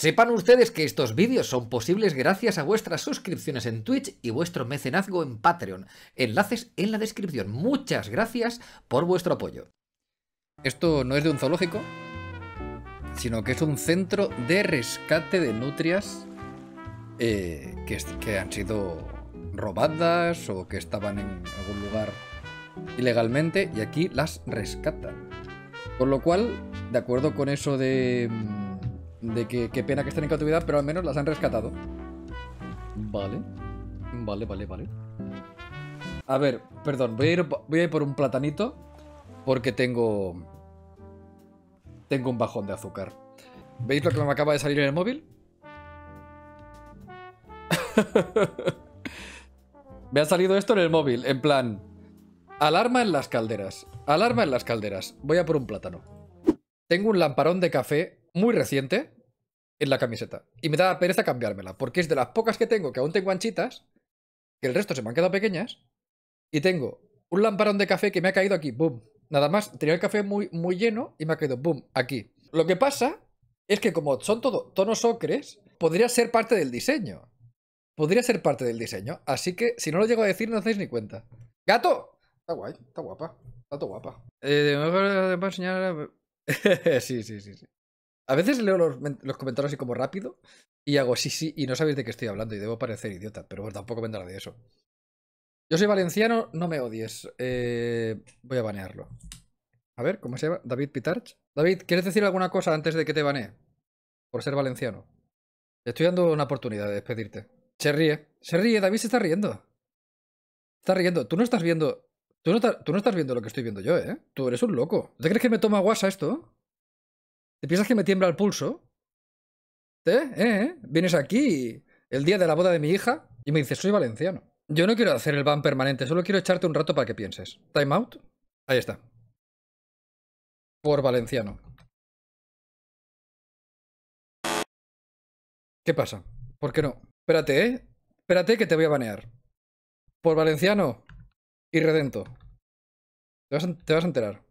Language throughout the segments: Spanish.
Sepan ustedes que estos vídeos son posibles gracias a vuestras suscripciones en Twitch y vuestro mecenazgo en Patreon. Enlaces en la descripción. Muchas gracias por vuestro apoyo. Esto no es de un zoológico, sino que es un centro de rescate de nutrias eh, que, que han sido robadas o que estaban en algún lugar ilegalmente y aquí las rescatan. Con lo cual, de acuerdo con eso de mm, de que qué pena que estén en cautividad, pero al menos las han rescatado. Vale, vale, vale, vale. A ver, perdón, voy a ir, voy a ir por un platanito porque tengo... Tengo un bajón de azúcar. ¿Veis lo que me acaba de salir en el móvil? me ha salido esto en el móvil, en plan... Alarma en las calderas. Alarma en las calderas. Voy a por un plátano. Tengo un lamparón de café muy reciente en la camiseta. Y me da pereza cambiármela, porque es de las pocas que tengo que aún tengo anchitas, que el resto se me han quedado pequeñas, y tengo un lamparón de café que me ha caído aquí, boom. Nada más, tenía el café muy, muy lleno y me ha caído, boom, aquí. Lo que pasa es que como son todos tonos ocres, podría ser parte del diseño. Podría ser parte del diseño, así que si no lo llego a decir no hacéis ni cuenta. ¡Gato! Está guay, está guapa, está todo guapa. Eh, me voy enseñar... sí, sí, sí, sí. A veces leo los, comentarios así como rápido y hago sí, sí, y no sabéis de qué estoy hablando y debo parecer idiota, pero bueno, tampoco vendrá de eso. Yo soy valenciano, no me odies. Eh, voy a banearlo. A ver, ¿cómo se llama? David Pitarch. David, ¿quieres decir alguna cosa antes de que te banee? Por ser valenciano. Te estoy dando una oportunidad de despedirte. Se ríe. Se ríe, David se está riendo. Está riendo. Tú no estás viendo... Tú no, tú no estás viendo lo que estoy viendo yo, ¿eh? Tú eres un loco. ¿Te crees que me toma guasa esto? ¿Te piensas que me tiembla el pulso? ¿Eh? ¿Eh? Vienes aquí el día de la boda de mi hija y me dices, soy valenciano. Yo no quiero hacer el ban permanente, solo quiero echarte un rato para que pienses. Time out. Ahí está. Por valenciano. ¿Qué pasa? ¿Por qué no? Espérate, ¿eh? Espérate que te voy a banear. Por valenciano y redento. te vas a enterar.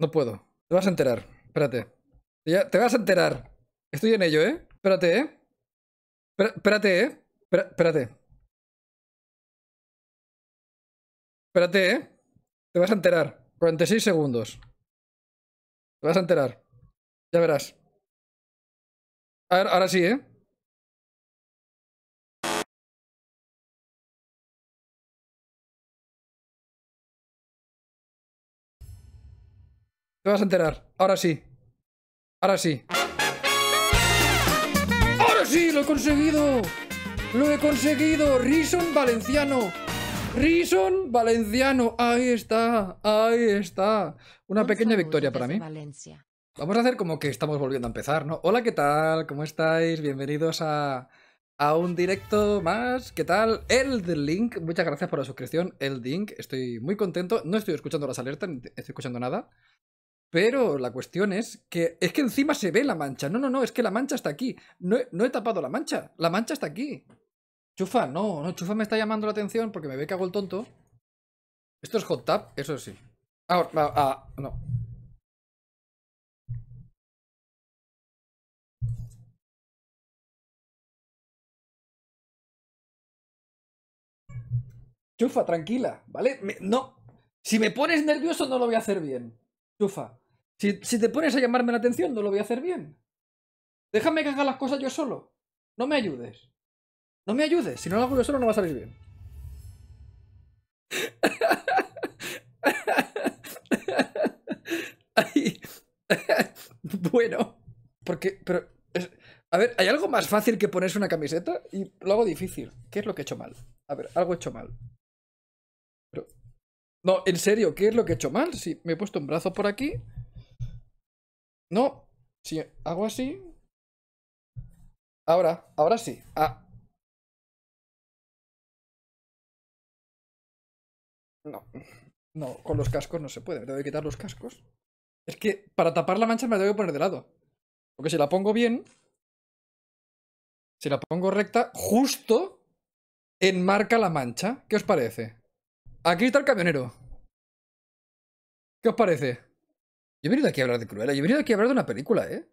No puedo. Te vas a enterar. Espérate. te vas a enterar. Estoy en ello, ¿eh? Espérate, ¿eh? Espérate, ¿eh? Espérate. Espérate, ¿eh? Te vas a enterar. 46 segundos. Te vas a enterar. Ya verás. ahora sí, ¿eh? Te vas a enterar. Ahora sí. Ahora sí. ¡Ahora sí! ¡Lo he conseguido! ¡Lo he conseguido! ¡Rison Valenciano! ¡Rison Valenciano! ¡Ahí está! ¡Ahí está! Una pequeña victoria para mí. Vamos a hacer como que estamos volviendo a empezar, ¿no? Hola, ¿qué tal? ¿Cómo estáis? Bienvenidos a, a un directo más. ¿Qué tal? Eldlink, Link. Muchas gracias por la suscripción, El Link. Estoy muy contento. No estoy escuchando las alertas, estoy escuchando nada. Pero la cuestión es que es que encima se ve la mancha. No, no, no, es que la mancha está aquí. No he, no he tapado la mancha. La mancha está aquí. Chufa, no, no, Chufa me está llamando la atención porque me ve que hago el tonto. Esto es hot tap, eso sí. Ahora, ah, no. Chufa, tranquila, ¿vale? no. Si me pones nervioso no lo voy a hacer bien. Chufa. Si, te pones a llamarme la atención, no lo voy a hacer bien. Déjame que haga las cosas yo solo. No me ayudes. No me ayudes. Si no lo hago yo solo, no va a salir bien. bueno, porque, pero, a ver, ¿hay algo más fácil que ponerse una camiseta? Y lo hago difícil. ¿Qué es lo que he hecho mal? A ver, algo he hecho mal. Pero, no, en serio, ¿qué es lo que he hecho mal? Si me he puesto un brazo por aquí, no, si hago así. Ahora, ahora sí. Ah. No, no, con los cascos no se puede. Me tengo que quitar los cascos. Es que para tapar la mancha me la tengo que poner de lado. Porque si la pongo bien, si la pongo recta, justo enmarca la mancha. ¿Qué os parece? Aquí está el camionero. ¿Qué os parece? Yo he venido aquí a hablar de Cruella, yo he venido aquí a hablar de una película, ¿eh?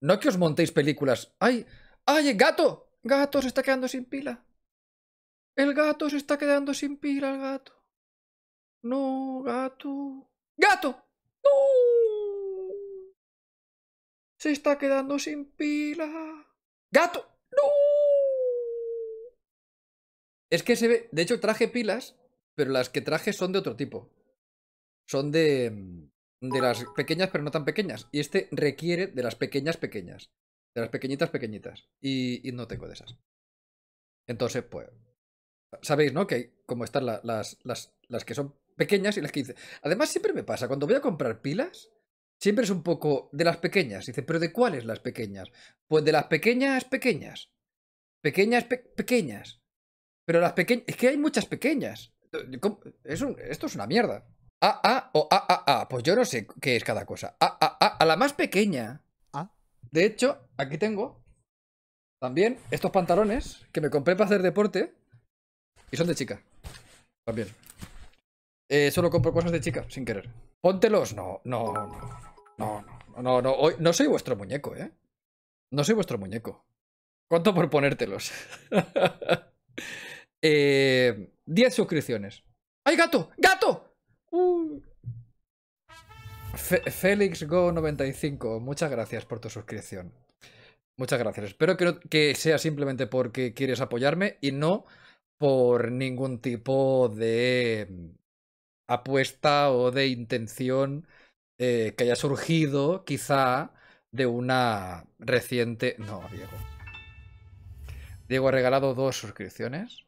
No que os montéis películas. ¡Ay! ¡Ay, gato! ¡Gato se está quedando sin pila! El gato se está quedando sin pila, el gato. No, gato. ¡Gato! ¡No! Se está quedando sin pila. ¡Gato! ¡No! Es que se ve... De hecho, traje pilas, pero las que traje son de otro tipo. Son de... Mm, de las pequeñas pero no tan pequeñas. Y este requiere de las pequeñas pequeñas. De las pequeñitas pequeñitas. Y, no tengo de esas. Entonces, pues... Sabéis, ¿no? Que como están las, las, que son pequeñas y las que Además, siempre me pasa, cuando voy a comprar pilas, siempre es un poco de las pequeñas. Dice, ¿pero de cuáles las pequeñas? Pues de las pequeñas pequeñas. Pequeñas pequeñas. Pero las pequeñas... Es que hay muchas pequeñas. Eh, esto es una mierda ah, o A Pues yo no sé qué es cada cosa. ah, a la más pequeña. ¿Ah? De hecho, aquí tengo también estos pantalones que me compré para hacer deporte y son de chica. También. Eh, solo compro cosas de chica, sin querer. Póntelos. No, no, no. No, no, no, no. no soy vuestro muñeco, ¿eh? No soy vuestro muñeco. ¿Cuánto por ponértelos? eh, 10 suscripciones. ¡Ay, gato! ¡Gato! Félix Go 95, muchas gracias por tu suscripción. Muchas gracias. Espero que, que sea simplemente porque quieres apoyarme y no por ningún tipo de mm, apuesta o de intención eh, que haya surgido quizá de una reciente... No, Diego. Diego ha regalado dos suscripciones.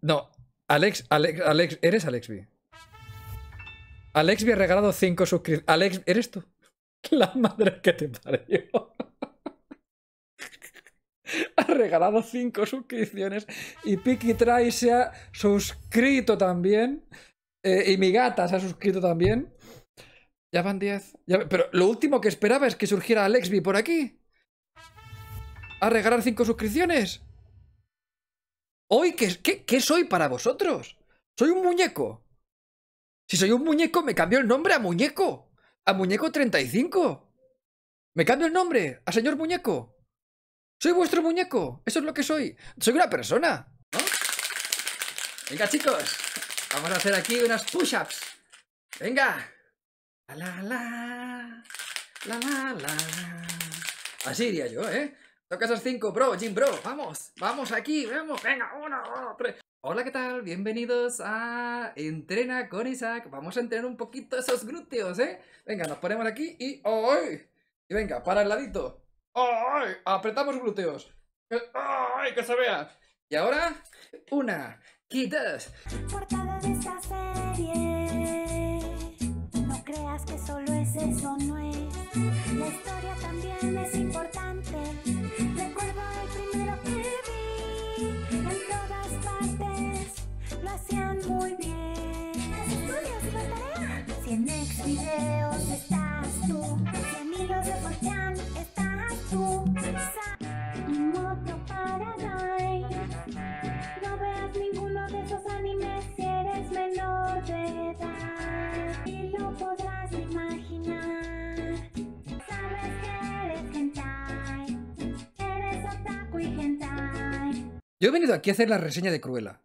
No, Alex, Alex, Alex, ¿eres Alex Alex ha regalado 5 suscripciones. Alex, ¿eres tú? La madre que te parió. ha regalado 5 suscripciones y Piki Try se ha suscrito también. Eh, y mi gata se ha suscrito también. Ya van 10. Pero lo último que esperaba es que surgiera Alexby por aquí. A regalar 5 suscripciones. Hoy, qué soy para vosotros? Soy un muñeco. Si soy un muñeco, me cambio el nombre a muñeco. A muñeco 35. Me cambio el nombre a señor muñeco. Soy vuestro muñeco. Eso es lo que soy. Soy una persona. Venga, chicos. Vamos a hacer aquí unas push-ups. Venga. La, la, la, la, la. Así diría yo, ¿eh? Toca esas cinco, bro, Jim, bro. Vamos, vamos aquí, vamos. Venga, uno, tres. Hola, ¿qué tal? Bienvenidos a Entrena con Isaac. Vamos a entrenar un poquito esos glúteos, ¿eh? Venga, nos ponemos aquí y... ¡Ay! Y venga, para el ladito. ¡Ay! Apretamos glúteos. ¡Ay! Que se vea. Y ahora, una, quitas. de esta serie. No creas que solo es eso, no es. La historia también es importante. muy bien. Los estudios la tarea. Si en ex videos estás tú, si en hilos de Fortean estás tú. Y Moto Paradise. No veas ninguno de esos animes si eres menor de edad. Y lo podrás imaginar. Sabes que eres hentai. Eres otaku y Gentai. Yo he venido aquí a hacer la reseña de Cruella.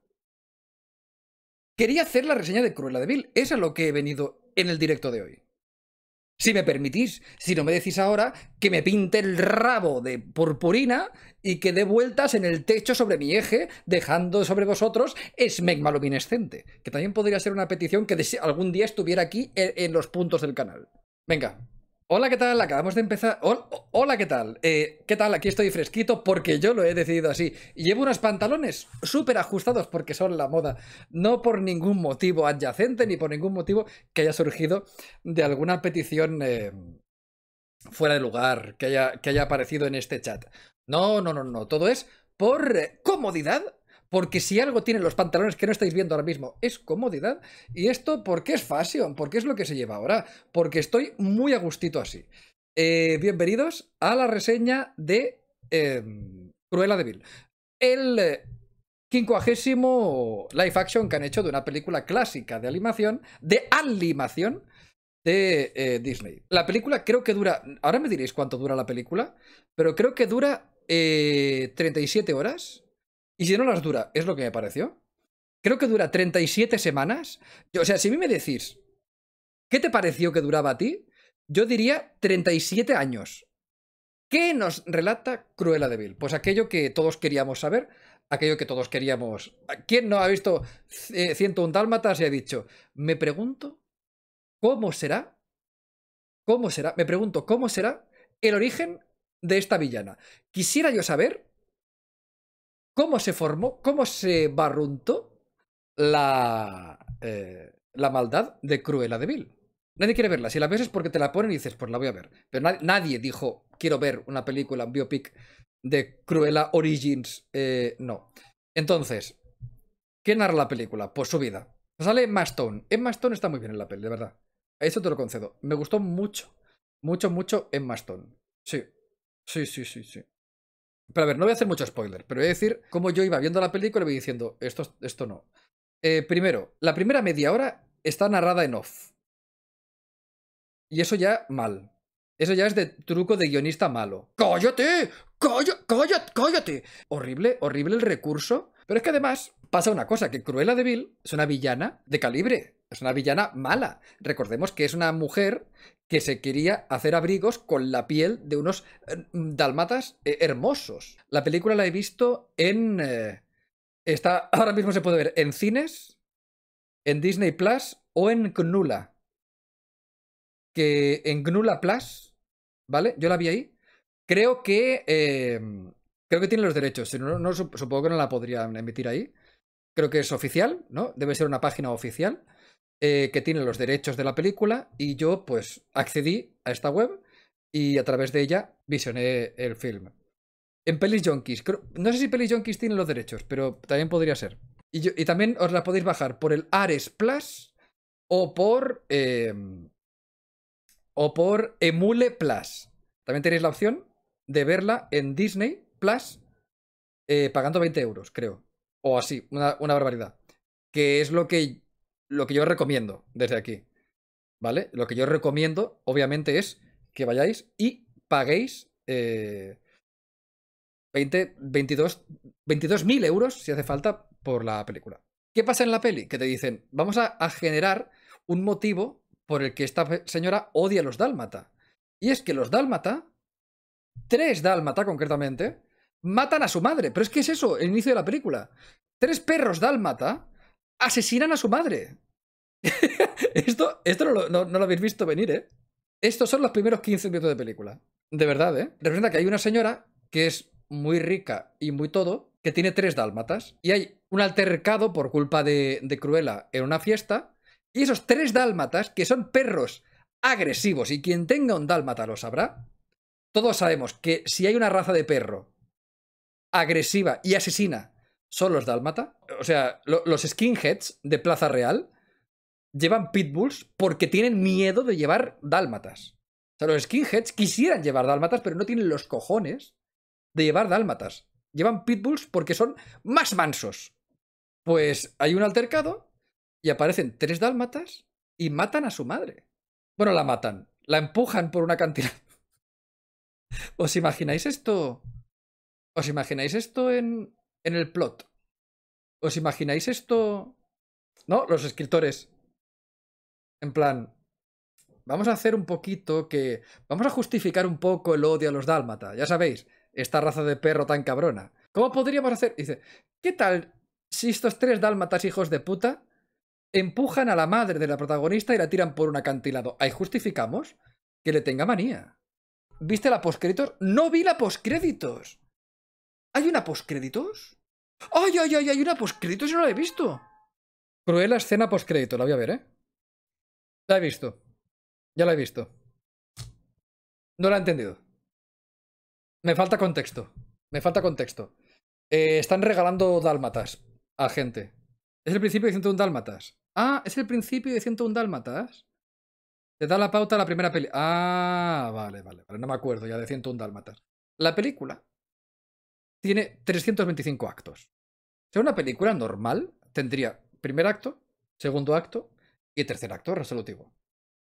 Quería hacer la reseña de Cruella de Vil. Es a lo que he venido en el directo de hoy. Si me permitís, si no me decís ahora, que me pinte el rabo de purpurina y que dé vueltas en el techo sobre mi eje, dejando sobre vosotros esmegma luminescente. Que también podría ser una petición que algún día estuviera aquí e-, en los puntos del canal. Venga, Hola, ¿qué tal? Acabamos de empezar. Hola, ¿qué tal? Eh, ¿Qué tal? Aquí estoy fresquito porque yo lo he decidido así. Llevo unos pantalones súper ajustados porque son la moda. No por ningún motivo adyacente ni por ningún motivo que haya surgido de alguna petición eh, fuera de lugar que haya, que haya aparecido en este chat. No, no, no, no. Todo es por eh, comodidad porque si algo tienen los pantalones que no estáis viendo ahora mismo es comodidad. Y esto porque es fashion, porque es lo que se lleva ahora. Porque estoy muy a gustito así. Eh, bienvenidos a la reseña de eh, Cruella de Vil. El eh, quincuagésimo live action que han hecho de una película clásica de animación, de animación de eh, Disney. La película creo que dura, ahora me diréis cuánto dura la película, pero creo que dura 37 horas y si no las dura, es lo que me pareció. Creo que dura 37 semanas. Yo, o sea, si a mí me decís, ¿qué te pareció que duraba a ti? Yo diría 37 años. ¿Qué nos relata Cruella de Vil? Pues aquello que todos queríamos saber, aquello que todos queríamos. ¿Quién no ha visto 101 eh, Dálmatas y ha dicho, me pregunto cómo será, cómo será, me pregunto cómo será el origen de esta villana? Quisiera yo saber cómo se formó, cómo se barruntó la, eh, la maldad de Cruella de Vil. Nadie quiere verla. Si la ves es porque te la ponen y dices, pues la voy a ver. Pero nadie, dijo, quiero ver una película, biopic de Cruella Origins. Eh, no. Entonces, ¿qué narra la película? Pues su vida. Sale Mastone. En Emma está muy bien en la peli, de verdad. Eso te lo concedo. Me gustó mucho, mucho, mucho en Stone. Sí, sí, sí, sí, sí. Pero a ver, no voy a hacer mucho spoiler, pero voy a decir cómo yo iba viendo la película y voy diciendo, esto, esto no. Eh, primero, la primera media hora está narrada en off. Y eso ya mal. Eso ya es de truco de guionista malo. ¡Cállate! ¡Cállate! ¡Cállate! ¡Cállate! Horrible, horrible el recurso. Pero es que además pasa una cosa, que Cruella de Vil es una villana de calibre. Es una villana mala. Recordemos que es una mujer que se quería hacer abrigos con la piel de unos eh, dalmatas eh, hermosos. La película la he visto en... Eh, está, ahora mismo se puede ver en cines, en Disney Plus o en Gnula. Que en Gnula Plus, ¿vale? Yo la vi ahí. Creo que... Em, creo que tiene los derechos. supongo que no la podrían emitir ahí. Creo que es oficial, ¿no? Debe ser una página oficial. Eh, que tiene los derechos de la película y yo pues accedí a esta web y a través de ella visioné el film. En Pelis Junkies, no sé si Pelis Junkies tiene los derechos, pero también podría ser. Y, también os la podéis bajar por el Ares Plus o por... Em, o por Emule Plus. También tenéis la opción de verla en Disney Plus eh, pagando 20 euros, creo. O así, una, barbaridad. Que es lo que lo que yo recomiendo desde aquí, ¿vale? Lo que yo recomiendo, obviamente, es que vayáis y paguéis 20, 22, 22.000 euros, si hace falta, por la película. ¿Qué pasa en la peli? Que te dicen, vamos a, a generar un motivo por el que esta señora odia a los dálmata. Y es que los dálmata, tres dálmata concretamente, matan a su madre. Pero es que es eso, el inicio de la película. Tres perros dálmata Asesinan a su madre. esto esto no lo, habéis visto venir, ¿eh? Estos son los primeros 15 minutos de película. De verdad, ¿eh? Representa que hay una señora que es muy rica y muy todo, que tiene tres dálmatas. Y hay un altercado por culpa de, de Cruella en una fiesta. Y esos tres dálmatas, que son perros agresivos, y quien tenga un dálmata lo sabrá, todos sabemos que si hay una raza de perro agresiva y asesina, son los dálmata o sea, los skinheads de Plaza Real llevan pitbulls porque tienen miedo de llevar dálmatas. O sea, los skinheads quisieran llevar dálmatas, pero no tienen los cojones de llevar dálmatas. Llevan pitbulls porque son más mansos. Pues hay un altercado y aparecen tres dálmatas y matan a su madre. Bueno, la matan, la empujan por una cantidad. ¿Os imagináis esto? ¿Os imagináis esto en, en el plot? ¿Os imagináis esto? ¿No? Los escritores. En plan, vamos a hacer un poquito que. Vamos a justificar un poco el odio a los dálmata. Ya sabéis, esta raza de perro tan cabrona. ¿Cómo podríamos hacer? Dice, ¿qué tal si estos tres dálmatas hijos de puta empujan a la madre de la protagonista y la tiran por un acantilado? Ahí justificamos que le tenga manía. ¿Viste la postcréditos? ¡No vi la postcréditos! ¿Hay una postcréditos? ¡Ay, ay, ay! Hay una postcrédito, yo no la he visto. Cruel la escena postcrédito, la voy a ver, ¿eh? La he visto. Ya la he visto. No la he entendido. Me falta contexto. Me falta contexto. Eh, están regalando dálmatas a gente. ¿Es el principio de 101 dálmatas? Ah, ¿es el principio de 101 dálmatas? Te da la pauta la primera peli. Ah, vale, vale, vale. No me acuerdo ya de 101 dálmatas. La película tiene 325 actos. O una película normal tendría primer acto, segundo acto y tercer acto resolutivo.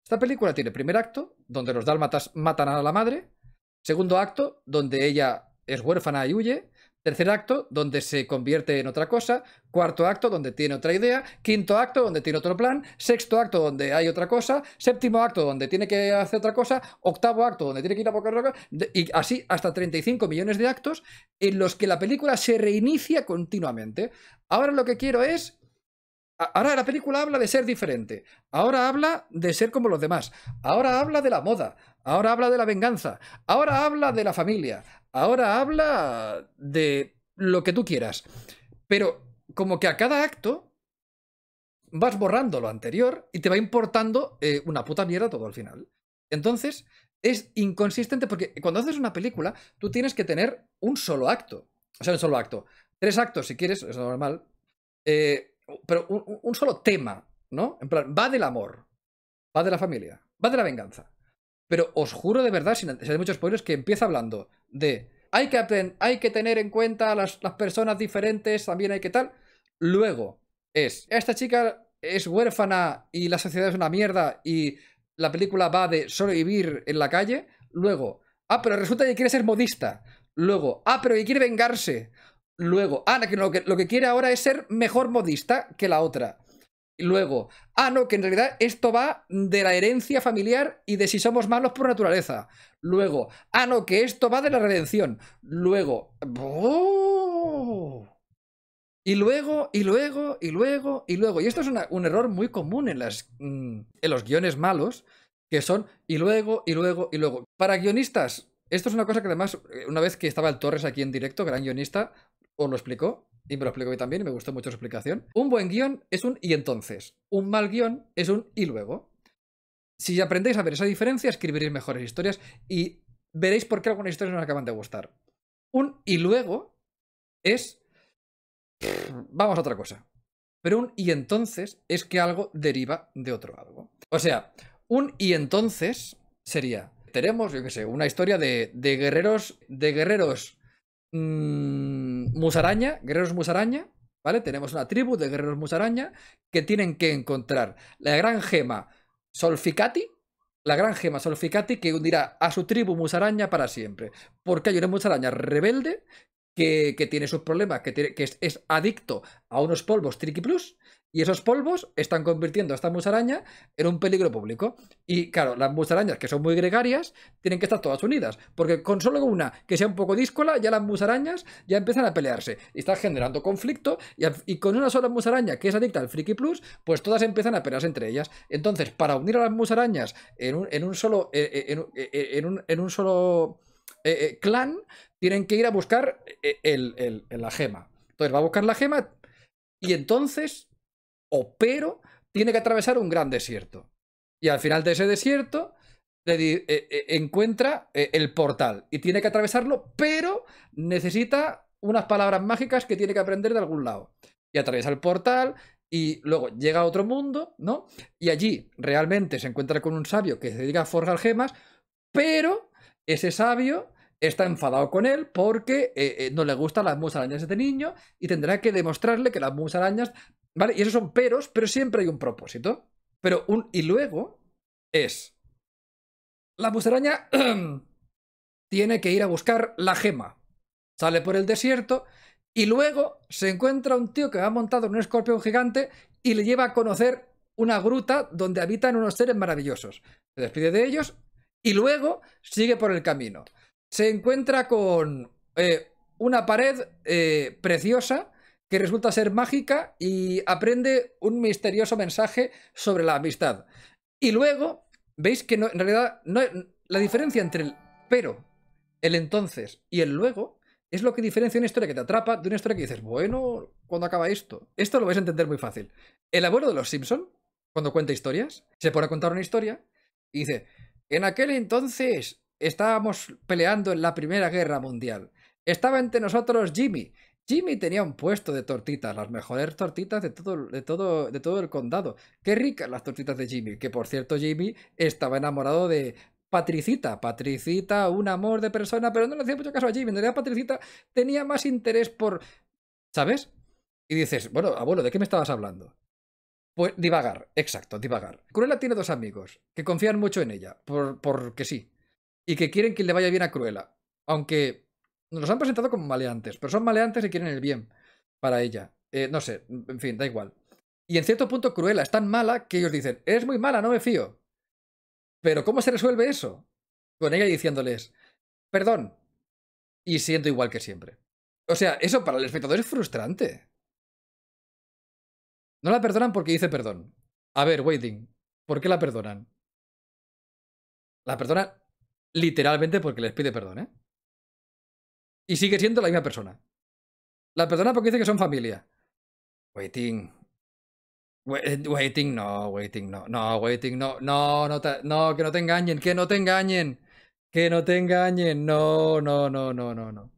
Esta película tiene primer acto, donde los dálmatas matan a la madre, segundo acto, donde ella es huérfana y huye, Tercer acto, donde se convierte en otra cosa. Cuarto acto, donde tiene otra idea. Quinto acto, donde tiene otro plan. Sexto acto, donde hay otra cosa. Séptimo acto, donde tiene que hacer otra cosa. Octavo acto, donde tiene que ir a poca roca. Y así hasta 35 millones de actos en los que la película se reinicia continuamente. Ahora lo que quiero es Ahora la película habla de ser diferente. Ahora habla de ser como los demás. Ahora habla de la moda. Ahora habla de la venganza. Ahora habla de la familia ahora habla de lo que tú quieras. Pero como que a cada acto vas borrando lo anterior y te va importando eh, una puta mierda todo al final. Entonces, es inconsistente porque cuando haces una película, tú tienes que tener un solo acto. O sea, un solo acto. Tres actos, si quieres, es normal. Eh, pero un, un, solo tema, ¿no? En plan, va del amor, va de la familia, va de la venganza, pero os juro de verdad, sin, sin muchos spoilers, que empieza hablando de hay que, hay que tener en cuenta las, las personas diferentes, también hay que tal. Luego es, esta chica es huérfana y la sociedad es una mierda y la película va de sobrevivir en la calle. Luego, ah, pero resulta que quiere ser modista. Luego, ah, pero que quiere vengarse. Luego, ah, que, lo que quiere ahora es ser mejor modista que la otra. Luego, ah, no, que en realidad esto va de la herencia familiar y de si somos malos por naturaleza. Luego, ah, no, que esto va de la redención. Luego, ¡oh! y luego, y luego, y luego, y luego. Y esto es un error muy común en, las, mm, en los guiones malos, que son y luego, y luego, y luego. Para guionistas, esto es una cosa que además, eh, una vez que estaba el Torres aquí en directo, gran guionista, os lo explicó, y me lo explico también y me gustó mucho su explicación. Un buen guión es un y entonces. Un mal guión es un y luego. Si aprendéis a ver esa diferencia, escribiréis mejores historias y veréis por qué algunas historias no acaban de gustar. Un y luego es... Vamos a otra cosa. Pero un y entonces es que algo deriva de otro algo. O sea, un y entonces sería... Tenemos, yo qué sé, una historia de, de guerreros... De guerreros... Mmm, Musaraña, guerreros Musaraña, ¿vale? Tenemos una tribu de guerreros Musaraña que tienen que encontrar la gran gema Solficati, la gran gema Solficati que hundirá a su tribu musaraña para siempre. Porque hay una musaraña rebelde que, tiene sus problemas, que, tiene, que es, adicto a unos polvos Tricky Plus, y esos polvos están convirtiendo a esta musaraña en un peligro público. Y claro, las musarañas que son muy gregarias tienen que estar todas unidas. Porque con solo una que sea un poco díscola, ya las musarañas ya empiezan a pelearse. Y están generando conflicto. Y, con una sola musaraña que es adicta al tricky Plus, pues todas empiezan a pelearse entre ellas. Entonces, para unir a las musarañas en un, en un solo. Eh, eh, en, eh, en un, solo. clan, tienen que ir a buscar eh, eh, la gema. Entonces va a buscar la gema y entonces o pero, tiene que atravesar un gran desierto. Y al final de ese desierto eh, encuentra el portal y tiene que atravesarlo, pero necesita unas palabras mágicas que tiene que aprender de algún lado. Y atraviesa el portal y luego llega a otro mundo, ¿no? Y allí realmente se encuentra con un sabio que se dedica a forjar gemas, pero ese sabio está enfadado con él porque eh, eh, no le gustan las musarañas de este niño y tendrá que demostrarle que las musarañas... ¿Vale? Y esos son peros, pero siempre hay un propósito. Pero un... Y luego es... La musaraña tiene que ir a buscar la gema. Sale por el desierto y luego se encuentra un tío que ha montado en un escorpión gigante y le lleva a conocer una gruta donde habitan unos seres maravillosos. Se despide de ellos y luego sigue por el camino se encuentra con eh, una pared eh, preciosa que resulta ser mágica y aprende un misterioso mensaje sobre la amistad. Y luego, veis que no, en realidad no, la diferencia entre el pero, el entonces y el luego es lo que diferencia una historia que te atrapa de una historia que dices, bueno, ¿cuándo acaba esto? Esto lo vais a entender muy fácil. El abuelo de los Simpson, cuando cuenta historias, se pone a contar una historia y dice, en aquel entonces estábamos peleando en la Primera Guerra Mundial. Estaba entre nosotros Jimmy. Jimmy tenía un puesto de tortitas, las mejores tortitas de todo, de todo, de todo el condado. Qué ricas las tortitas de Jimmy, que por cierto Jimmy estaba enamorado de Patricita. Patricita, un amor de persona, pero no le hacía mucho caso a Jimmy. En realidad Patricita tenía más interés por... ¿Sabes? Y dices, bueno, abuelo, ¿de qué me estabas hablando? Pues divagar, exacto, divagar. Cruella tiene dos amigos que confían mucho en ella, por, porque sí, y que quieren que le vaya bien a Cruella. Aunque nos han presentado como maleantes, pero son maleantes y quieren el bien para ella. Eh, no sé, mm, en fin, da igual. Y en cierto punto Cruella es tan mala que ellos dicen, es muy mala, no me fío. Pero ¿cómo se resuelve eso? Con ella diciéndoles, perdón, y siendo igual que siempre. O sea, eso para el espectador es frustrante. No la perdonan porque dice perdón. A ver, waiting, ¿por qué la perdonan? La perdonan Literalmente porque les pide perdón, ¿eh? Y sigue siendo la misma persona. La persona porque dice que son familia. Waiting. Eh, waiting, no, waiting, no, no, waiting, no, no, no, no, que no te engañen, que no te engañen, que no te engañen, no, no, no, no, no, no.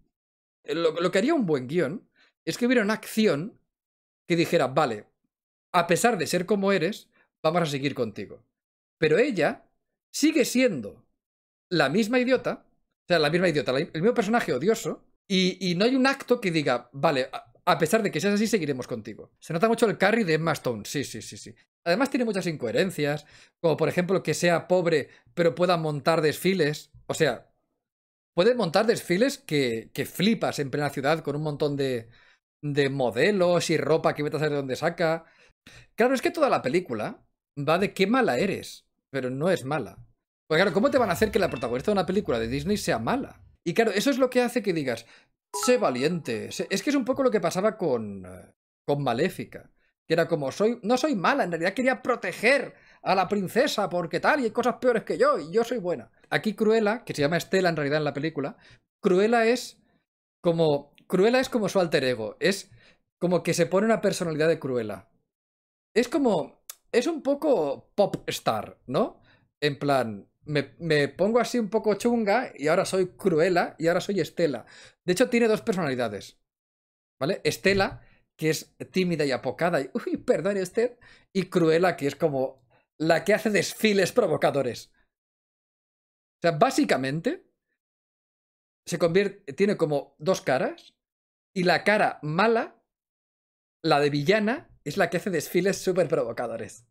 Eh, lo que haría un buen guión es que hubiera una acción que dijera, vale, a pesar de ser como eres, vamos a seguir contigo. Pero ella sigue siendo la misma idiota, o sea, la misma idiota, el mismo personaje odioso, y, no hay un acto que diga, vale, a, pesar de que seas así, seguiremos contigo. Se nota mucho el carry de Emma Stone, sí, sí, sí, sí. Además tiene muchas incoherencias, como por ejemplo que sea pobre pero pueda montar desfiles, o sea, puede montar desfiles que, que flipas en plena ciudad con un montón de, de modelos y ropa que metas a saber de dónde saca. Claro, es que toda la película va de qué mala eres, pero no es mala. Pues claro, ¿cómo te van a hacer que la protagonista de una película de Disney sea mala? Y claro, eso es lo que hace que digas, sé valiente. Es que es un poco lo que pasaba con, eh, con Maléfica. Que era como, soy, no soy mala, en realidad quería proteger a la princesa porque tal, y hay cosas peores que yo, y yo soy buena. Aquí Cruella, que se llama Estela en realidad en la película, Cruela es como. Cruella es como su alter ego. Es como que se pone una personalidad de Cruela. Es como. Es un poco pop star, ¿no? En plan, me, pongo así un poco chunga y ahora soy Cruella y ahora soy Estela. De hecho, tiene dos personalidades. ¿Vale? Estela, que es tímida y apocada y, uy, perdone usted, y Cruella, que es como la que hace desfiles provocadores. O sea, básicamente se convierte, tiene como dos caras y la cara mala, la de villana, es la que hace desfiles súper provocadores.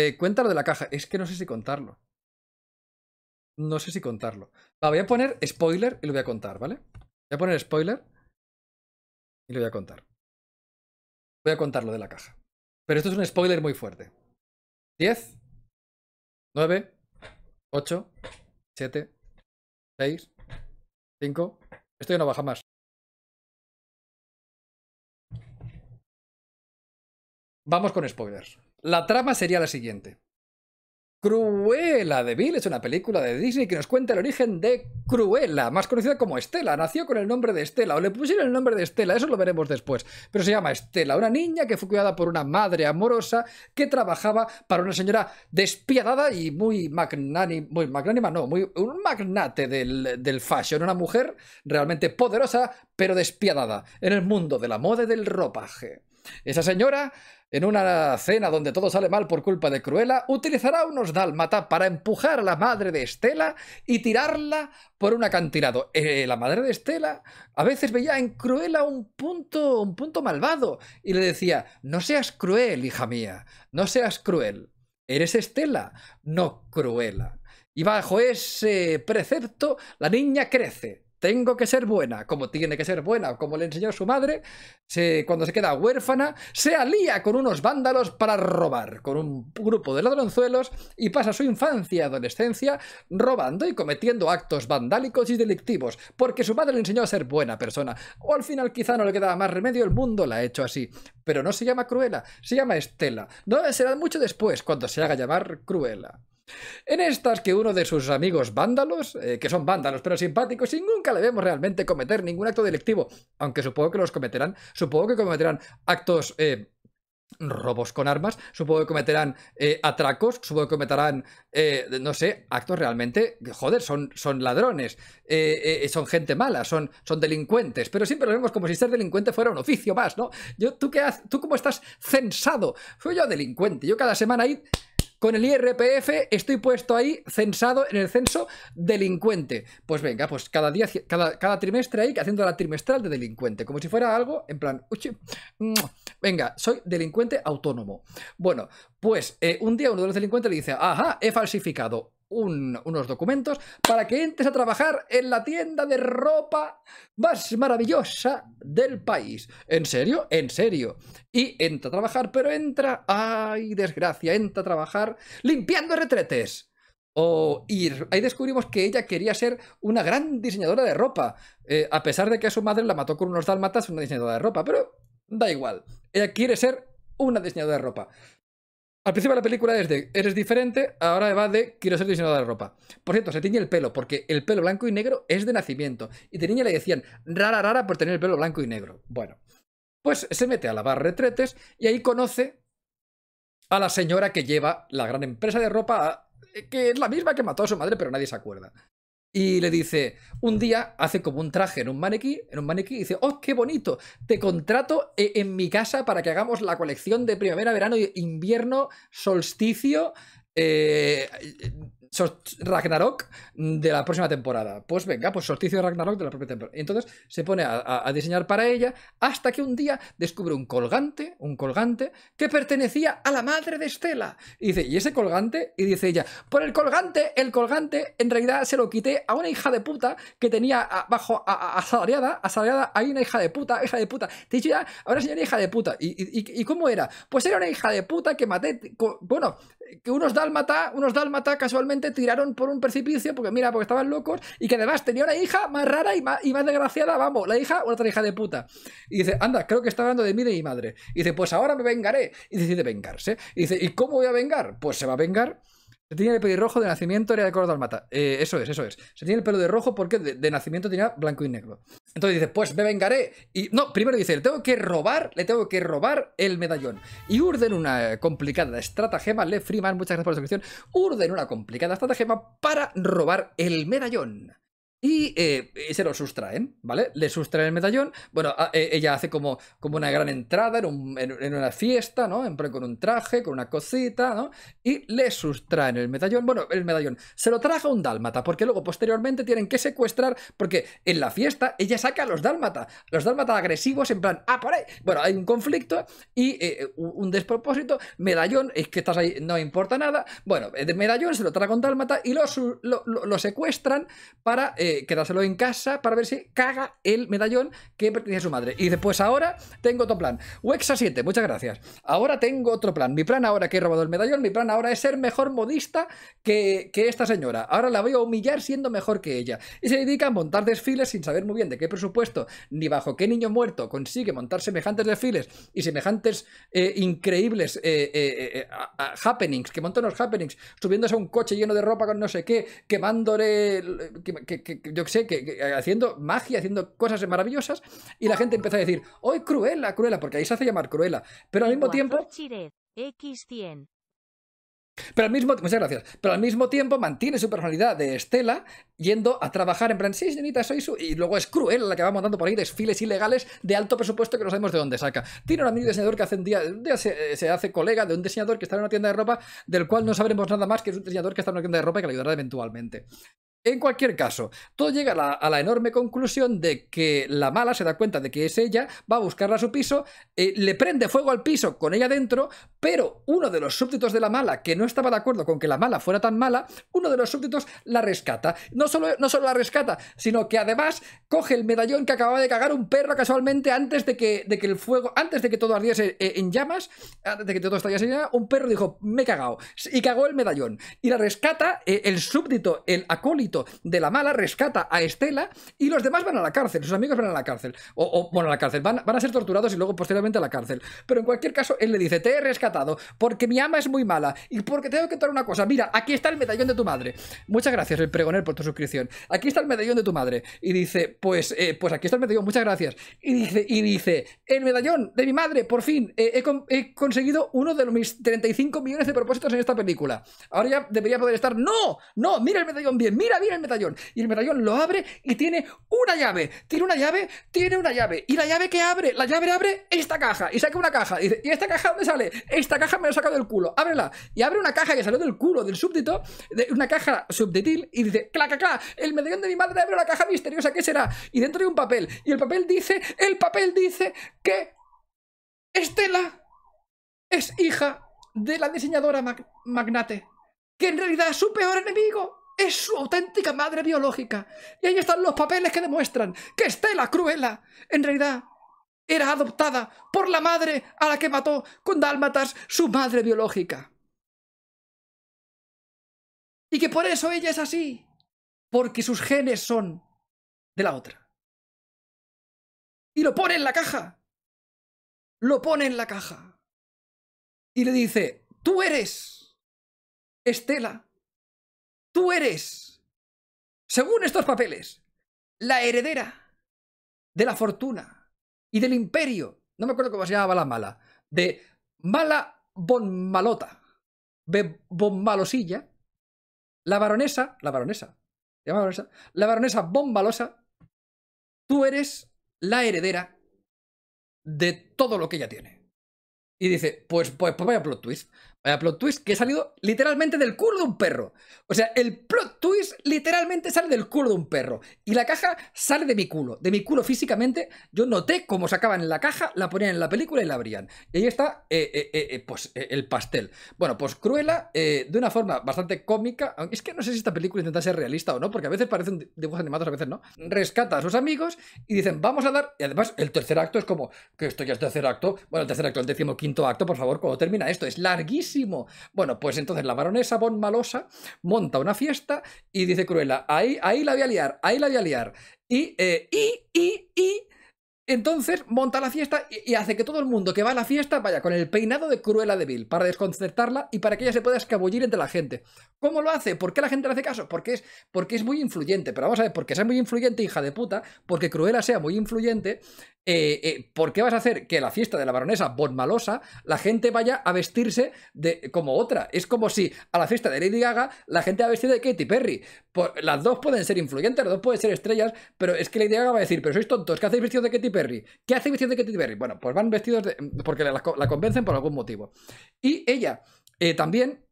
Eh, cuéntalo de la caja. Es que no sé si contarlo. No sé si contarlo. voy a poner spoiler y lo voy a contar, ¿vale? Voy a poner spoiler y lo voy a contar. Voy a contar lo de la caja. Pero esto es un spoiler muy fuerte. 10, 9, 8, 7, 6, 5. Esto ya no baja más. Vamos con spoilers. La trama sería la siguiente. Cruela de Vil es una película de Disney que nos cuenta el origen de Cruella, más conocida como Estela. Nació con el nombre de Estela, o le pusieron el nombre de Estela, eso lo veremos después. Pero se llama Estela, una niña que fue cuidada por una madre amorosa que trabajaba para una señora despiadada y muy magnánima, muy magnánima no, muy, un magnate del, del fashion, una mujer realmente poderosa pero despiadada en el mundo de la moda y del ropaje. Esa señora en una cena donde todo sale mal por culpa de Cruella, utilizará unos dálmata para empujar a la madre de Estela y tirarla por un acantilado. Eh, la madre de Estela a veces veía en Cruella un punto, un punto malvado y le decía, no seas cruel, hija mía, no seas cruel. Eres Estela, no Cruella. Y bajo ese precepto la niña crece tengo que ser buena, como tiene que ser buena, como le enseñó su madre, cuando se queda huérfana, se alía con unos vándalos para robar, con un grupo de ladronzuelos, y pasa su infancia y adolescencia robando y cometiendo actos vandálicos y delictivos, porque su madre le enseñó a ser buena persona, o al final quizá no le quedaba más remedio, el mundo la ha hecho así. Pero no se llama Cruela, se llama Estela. No será mucho después cuando se haga llamar Cruela. En estas que uno de sus amigos vándalos, eh, que son vándalos pero simpáticos y nunca le vemos realmente cometer ningún acto delictivo, aunque supongo que los cometerán, supongo que cometerán actos... Eh, robos con armas, supongo que cometerán eh, atracos, supongo que cometerán, no sé, actos realmente, joder, son, son ladrones, son gente mala, son, son delincuentes, pero siempre lo vemos como si ser delincuente fuera un oficio más, ¿no? Yo, ¿tú, qué, ¿Tú cómo estás censado? Soy yo delincuente, yo cada semana ahí con el IRPF estoy puesto ahí censado en el censo delincuente. Pues venga, pues cada día, cada, trimestre ahí haciendo la trimestral de delincuente, como si fuera algo en plan, uchi, mm, venga, soy delincuente autónomo. Bueno, pues eh, un día uno de los delincuentes le dice, ajá, he falsificado unos documentos para que entres a trabajar en la tienda de ropa más maravillosa del país. ¿En serio? En serio. Y entra a trabajar, pero entra... ¡Ay, desgracia! Entra a trabajar limpiando retretes. O, ir ahí descubrimos que ella quería ser una gran diseñadora de ropa, eh, a pesar de que a su madre la mató con unos dálmatas una diseñadora de ropa, pero da igual. Ella quiere ser una diseñadora de ropa. Al principio de la película es de eres diferente, ahora va de quiero ser diseñador de ropa. Por cierto, se tiñe el pelo, porque el pelo blanco y negro es de nacimiento. Y de niña le decían rara, rara por tener el pelo blanco y negro. Bueno, pues se mete a lavar retretes y ahí conoce a la señora que lleva la gran empresa de ropa, eh, que es la misma que mató a su madre, pero nadie se acuerda. Y le dice, un día hace como un traje en un maniquí, en un maniquí, y dice, oh, qué bonito, te contrato eh, en mi casa para que hagamos la colección de primavera, verano, invierno, solsticio, eh, Ragnarok de la próxima temporada. Pues venga, pues sorticio de Ragnarok de la propia temporada. Entonces se pone a, diseñar para ella hasta que un día descubre un colgante, un colgante que pertenecía a la madre de Estela. Y dice, ¿y ese colgante? Y dice ella, por el colgante, el colgante en realidad se lo quité a una hija de puta que tenía bajo asalariada, asalariada, hay una hija de puta, hija de puta. Te he dicho ya, ahora señora hija de puta. ¿Y, cómo era? Pues era una hija de puta que maté, bueno, que unos dálmata, unos dálmata casualmente tiraron por un precipicio porque mira, porque estaban locos y que además tenía una hija más rara y más, desgraciada, vamos, la hija, otra hija de puta. Y dice, anda, creo que está hablando de mí de mi madre. Y dice, pues ahora me vengaré. Y decide vengarse. Y dice, ¿y cómo voy a vengar? Pues se va a vengar se tenía el pelo de nacimiento, era de color dalmata. Eh, eso es, eso es. Se tiene el pelo de rojo porque de, nacimiento tenía blanco y negro. Entonces dice, pues me vengaré. Y no, primero dice, le tengo que robar, le tengo que robar el medallón. Y urden una complicada estratagema. Le Freeman, muchas gracias por la suscripción. Urden una complicada estratagema para robar el medallón. Eh, y se lo sustraen, ¿vale? Le sustraen el medallón. Bueno, e, ella hace como, como una gran entrada en, una fiesta, ¿no? con un traje, con una cosita, ¿no? Y le sustraen el medallón. Bueno, el medallón se lo traga un dálmata, porque luego posteriormente tienen que secuestrar, porque en la fiesta ella saca a los dálmata, los dálmata agresivos en plan, ah, por ahí. Bueno, hay un conflicto y eh, eh, un despropósito. Medallón, es que estás ahí, no importa nada. Bueno, el medallón se lo traga un dálmata y lo secuestran para eh, quedárselo en casa para ver si caga el medallón que pertenece a su madre. Y después ahora tengo otro plan. Wexa 7, muchas gracias. Ahora tengo otro plan. Mi plan ahora que he robado el medallón, mi plan ahora es ser mejor modista que, esta señora. Ahora la voy a humillar siendo mejor que ella. Y se dedica a montar desfiles sin saber muy bien de qué presupuesto ni bajo qué niño muerto consigue montar semejantes desfiles y semejantes eh, increíbles eh, happenings, que montó los happenings, subiéndose a un coche lleno de ropa con no sé qué, quemándole, que yo sé, que, eh, haciendo magia, haciendo cosas maravillosas, y la gente empieza a decir, hoy cruela cruela Porque ahí se hace llamar cruela Pero al mismo tiempo... Pero al mismo muchas gracias. Pero al mismo tiempo mantiene su personalidad de Estela yendo a trabajar en plan, sí, señorita, soy su. Y luego es cruel la que va montando por ahí desfiles ilegales de alto presupuesto que no sabemos de dónde saca. Tiene un amigo diseñador que hace un día, eh, se, hace colega de un diseñador que está en una tienda de ropa, del cual no sabremos nada más que es un diseñador que está en una tienda de ropa y que le ayudará eventualmente. En cualquier caso, todo llega a la, enorme conclusión de que la mala se da cuenta de que es ella, va a buscarla a su piso, eh, le prende fuego al piso con ella dentro, pero uno de los súbditos de la mala, que no estaba de acuerdo con que la mala fuera tan mala, uno de los súbditos la rescata. No solo, no la rescata, sino que además coge el medallón que acababa de cagar un perro casualmente antes de que, de que el fuego, antes de que todo ardiese eh, en llamas, antes de que todo estaría en llamas, un perro dijo, me he cagado, y cagó el medallón. Y la rescata eh, el súbdito, el acólito, de la mala rescata a Estela y los demás van a la cárcel, sus amigos van a la cárcel. O, bueno, a la cárcel, van, a ser torturados y luego posteriormente a la cárcel. Pero en cualquier caso, él le dice, te he rescatado porque mi ama es muy mala y porque tengo que contar una cosa. Mira, aquí está el medallón de tu madre. Muchas gracias, el pregoner, por tu suscripción. Aquí está el medallón de tu madre. Y dice, pues, eh, pues aquí está el medallón, muchas gracias. Y dice, y dice, el medallón de mi madre, por fin, eh, he, he, conseguido uno de mis 35 millones de propósitos en esta película. Ahora ya debería poder estar, no, no, mira el medallón bien, mira viene el medallón. Y el medallón lo abre y tiene una llave. Tiene una llave, tiene una llave. Y la llave que abre, la llave abre esta caja. Y saca una caja. Y dice, ¿y esta caja dónde sale? Esta caja me la saca del culo. Ábrela. Y abre una caja que salió del culo del súbdito, de una caja subdetil, y dice, clac, cla! el medallón de mi madre abre una caja misteriosa. ¿Qué será? Y dentro hay un papel. Y el papel dice, el papel dice que Estela es hija de la diseñadora magnate, que en realidad es su peor enemigo es su auténtica madre biológica. Y ahí están los papeles que demuestran que Estela Cruella, en realidad, era adoptada por la madre a la que mató con dálmatas su madre biológica. Y que por eso ella es así, porque sus genes son de la otra. Y lo pone en la caja. Lo pone en la caja. Y le dice, tú eres Estela Tú eres, según estos papeles, la heredera de la fortuna y del imperio. No me acuerdo cómo se llamaba la mala. De Mala bonmalota, Malota. bonmalosilla, La baronesa. La baronesa. La baronesa bonmalosa, Tú eres la heredera de todo lo que ella tiene. Y dice, pues, pues, pues vaya plot twist. Vaya plot twist que ha salido literalmente del culo de un perro. O sea, el plot twist literalmente sale del culo de un perro. Y la caja sale de mi culo. De mi culo físicamente. Yo noté cómo sacaban la caja, la ponían en la película y la abrían. Y ahí está eh, eh, eh, pues, el pastel. Bueno, pues Cruella, de una forma bastante cómica. Es que no sé si esta película intenta ser realista o no, porque a veces parecen dibujos animados, a veces no. Rescata a sus amigos y dicen, vamos a dar. Y además, el tercer acto es como, que esto ya es tercer acto. Bueno, el tercer acto, el décimo quinto acto, por favor, cuando termina esto, es larguísimo bueno, pues entonces la baronesa Von Malosa monta una fiesta y dice Cruella, ahí, ahí la voy a liar, ahí la voy a liar. Y, eh, y, y, y entonces monta la fiesta y, hace que todo el mundo que va a la fiesta vaya con el peinado de Cruella de Vil para desconcertarla y para que ella se pueda escabullir entre la gente. ¿Cómo lo hace? ¿Por qué la gente le hace caso? Porque es, porque es muy influyente. Pero vamos a ver, porque sea muy influyente, hija de puta, porque Cruella sea muy influyente, eh, eh, ¿por qué vas a hacer que la fiesta de la baronesa Bonmalosa la gente vaya a vestirse de, como otra? Es como si a la fiesta de Lady Gaga la gente ha a de Katy Perry. las dos pueden ser influyentes, las dos pueden ser estrellas, pero es que Lady Gaga va a decir, pero sois tontos, ¿qué hacéis vestido de Katy Perry? ¿Qué hace vestido de Katy Perry? Bueno, pues van vestidos porque la, convencen por algún motivo. Y ella eh, también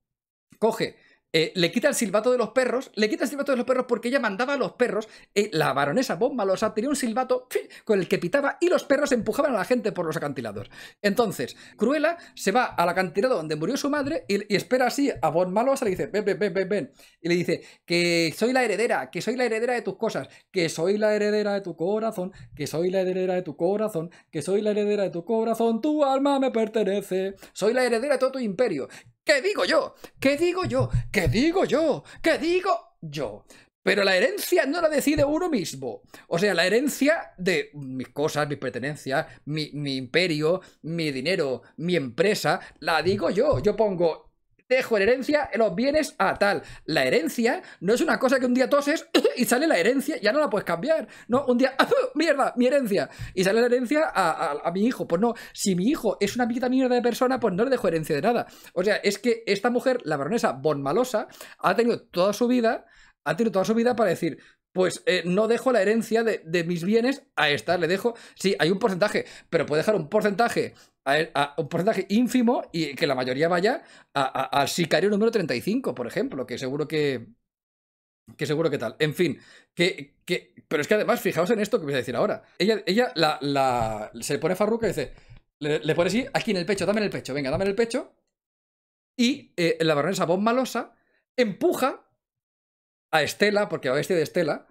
coge eh, le quita el silbato de los perros, le quita el silbato de los perros porque ella mandaba a los perros, eh, la baronesa bomba los tenía un silbato con el que pitaba y los perros empujaban a la gente por los acantilados. Entonces, Cruella se va al acantilado donde murió su madre y, espera así a Bon Malosa, le dice, ven, ven, ven, ven, ven, y le dice, que soy la heredera, que soy la heredera de tus cosas, que soy la heredera de tu corazón, que soy la heredera de tu corazón, que soy la heredera de tu corazón, tu alma me pertenece, soy la heredera de todo tu imperio, ¿Qué digo yo? ¿Qué digo yo? ¿Qué digo yo? ¿Qué digo yo? Pero la herencia no la decide uno mismo. O sea, la herencia de mis cosas, mis pertenencias, mi, imperio, mi dinero, mi empresa, la digo yo. Yo pongo dejo en herencia los bienes a tal. La herencia no es una cosa que un día toses y sale la herencia, ya no la puedes cambiar. No, un día, mierda, mi herencia. Y sale la herencia a, mi hijo. Pues no, si mi hijo es una puta mierda de persona, pues no le dejo herencia de nada. O sea, es que esta mujer, la baronesa Bonmalosa, ha tenido toda su vida, ha tenido toda su vida para decir, pues eh, no dejo la herencia de, mis bienes a esta, le dejo, sí, hay un porcentaje, pero puede dejar un porcentaje, un porcentaje ínfimo y que la mayoría vaya al sicario número 35, por ejemplo, que seguro que, que seguro que tal. En fin, que, que, pero es que además, fijaos en esto que voy a decir ahora. Ella, ella se le pone farruca y dice, le, pone aquí en el pecho, dame en el pecho, venga, dame en el pecho. Y eh, la baronesa Bob Malosa empuja a Estela, porque va vestida de Estela,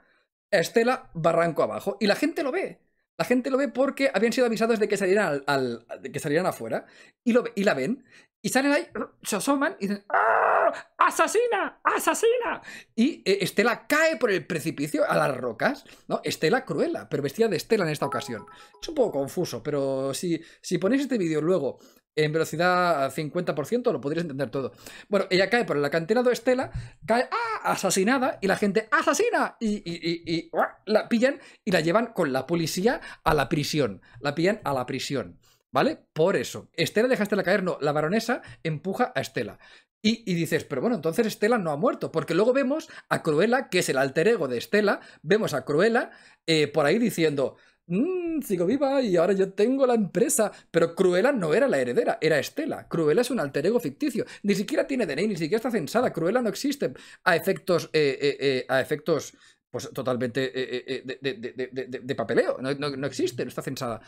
a Estela barranco abajo. Y la gente lo ve. La gente lo ve porque habían sido avisados de que salieran, al, que salieran afuera y, lo, y la ven. Y salen ahí, se asoman y dicen ¡Ah! ¡Asesina! ¡Asesina! Y eh, Estela cae por el precipicio a las rocas. ¿no? Estela cruela, pero vestida de Estela en esta ocasión. Es un poco confuso, pero si, si ponéis este vídeo luego en velocidad 50%, lo podrías entender todo. Bueno, ella cae por el acantilado Estela, cae ¡ah! asesinada y la gente ¡asesina! Y, la pillan y la llevan con la policía a la prisión. La pillan a la prisión, ¿vale? Por eso. Estela deja la caer, no, la baronesa empuja a Estela. Y, dices, pero bueno, entonces Estela no ha muerto, porque luego vemos a Cruella, que es el alter ego de Estela, vemos a Cruella eh, por ahí diciendo, mmm, sigo viva y ahora yo tengo la empresa. Pero Cruella no era la heredera, era Estela. Cruella es un alter ego ficticio. Ni siquiera tiene DNI, ni siquiera está censada. Cruella no existe a efectos, eh, eh, eh, a efectos pues totalmente de, de, de, papeleo. No, no, existe, no está censada.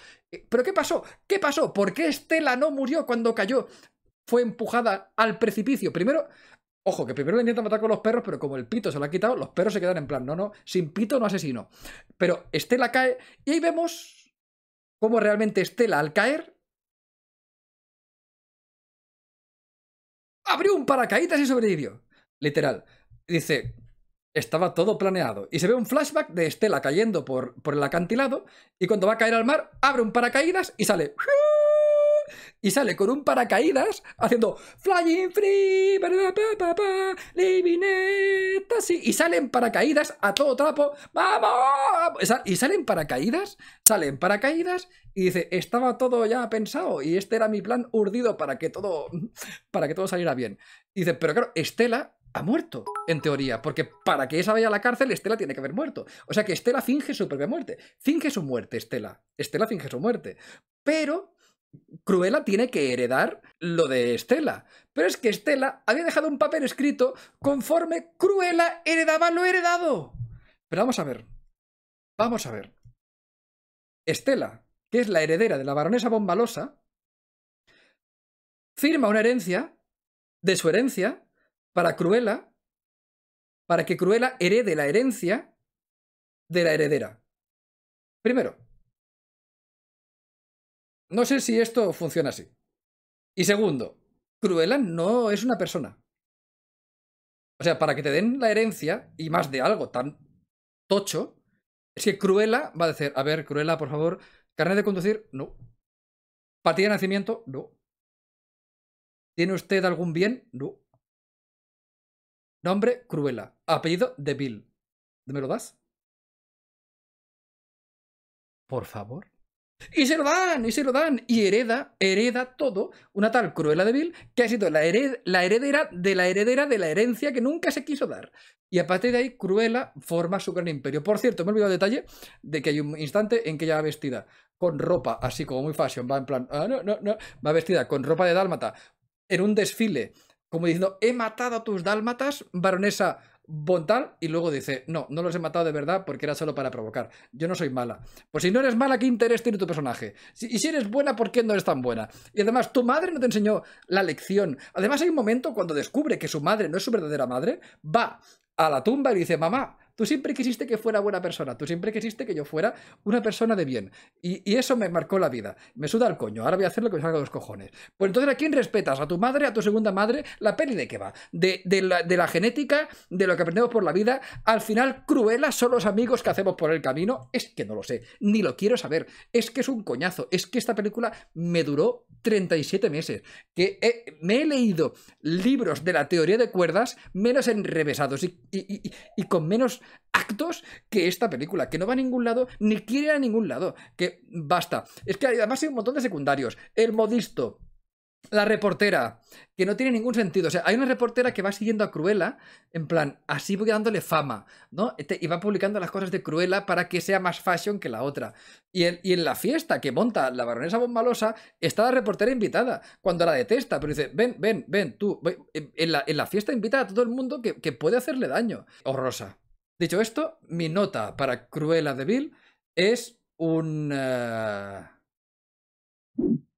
¿Pero qué pasó? ¿Qué pasó? ¿Por qué Estela no murió cuando cayó? Fue empujada al precipicio. Primero, Ojo, que primero le intenta matar con los perros, pero como el pito se lo ha quitado, los perros se quedan en plan, no, no, sin pito no asesino. Pero Estela cae y ahí vemos cómo realmente Estela al caer abrió un paracaídas y sobrevivió. Literal. Dice, estaba todo planeado. Y se ve un flashback de Estela cayendo por, por el acantilado y cuando va a caer al mar, abre un paracaídas y sale y sale con un paracaídas haciendo Flying Free, Living y salen paracaídas a todo trapo, ¡vamos! Y salen paracaídas, salen paracaídas y dice, estaba todo ya pensado y este era mi plan urdido para que todo, para que todo saliera bien. Y dice, pero claro, Estela ha muerto, en teoría, porque para que esa vaya a la cárcel, Estela tiene que haber muerto. O sea que Estela finge su propia muerte. Finge su muerte, Estela. Estela finge su muerte. Pero Cruella tiene que heredar lo de Estela. Pero es que Estela había dejado un papel escrito conforme Cruella heredaba lo heredado. Pero vamos a ver. Vamos a ver. Estela, que es la heredera de la baronesa bombalosa, firma una herencia de su herencia para Cruella, para que Cruella herede la herencia de la heredera. Primero, no sé si esto funciona así. Y segundo, Cruella no es una persona. O sea, para que te den la herencia y más de algo tan tocho, es que Cruella va a decir, a ver, Cruella, por favor, carnet de conducir, no. Partida de nacimiento, no. ¿Tiene usted algún bien? No. Nombre, Cruella. Apellido, Deville. ¿Me lo das? Por favor. Y se lo dan, y se lo dan. Y hereda, hereda todo, una tal Cruella débil que ha sido la, heredera de la heredera de la herencia que nunca se quiso dar. Y a partir de ahí, Cruella forma su gran imperio. Por cierto, me he olvidado el detalle de que hay un instante en que ella va vestida con ropa, así como muy fashion, va en plan, ah, no, no, no, va vestida con ropa de dálmata en un desfile, como diciendo, he matado a tus dálmatas, baronesa Bontal y luego dice, no, no los he matado de verdad porque era solo para provocar. Yo no soy mala. Pues si no eres mala, ¿qué interés tiene tu personaje? Si, y si eres buena, ¿por qué no eres tan buena? Y además, tu madre no te enseñó la lección. Además, hay un momento cuando descubre que su madre no es su verdadera madre, va a la tumba y dice, mamá, Tú siempre quisiste que fuera buena persona, tú siempre quisiste que yo fuera una persona de bien. Y, eso me marcó la vida. Me suda el coño, ahora voy a hacer lo que me salga de los cojones. Pues entonces, ¿a quién respetas? ¿A tu madre, a tu segunda madre? ¿La peli de qué va? De, la, genética, de lo que aprendemos por la vida. Al final, cruelas son los amigos que hacemos por el camino. Es que no lo sé, ni lo quiero saber. Es que es un coñazo. Es que esta película me duró 37 meses. Que eh, me he leído libros de la teoría de cuerdas menos enrevesados y, y con menos actos que esta película, que no va a ningún lado, ni quiere ir a ningún lado, que basta. Es que además hay un montón de secundarios. El modisto, la reportera, que no tiene ningún sentido. O sea, hay una reportera que va siguiendo a Cruella, en plan, así voy dándole fama, ¿no? Y va publicando las cosas de Cruella para que sea más fashion que la otra. Y, y en la fiesta que monta la baronesa bombalosa, está la reportera invitada, cuando la detesta, pero dice, ven, ven, ven, tú. En la, fiesta invita a todo el mundo que, que puede hacerle daño. Horrorosa. Dicho esto, mi nota para Cruella de Vil es un... Eh,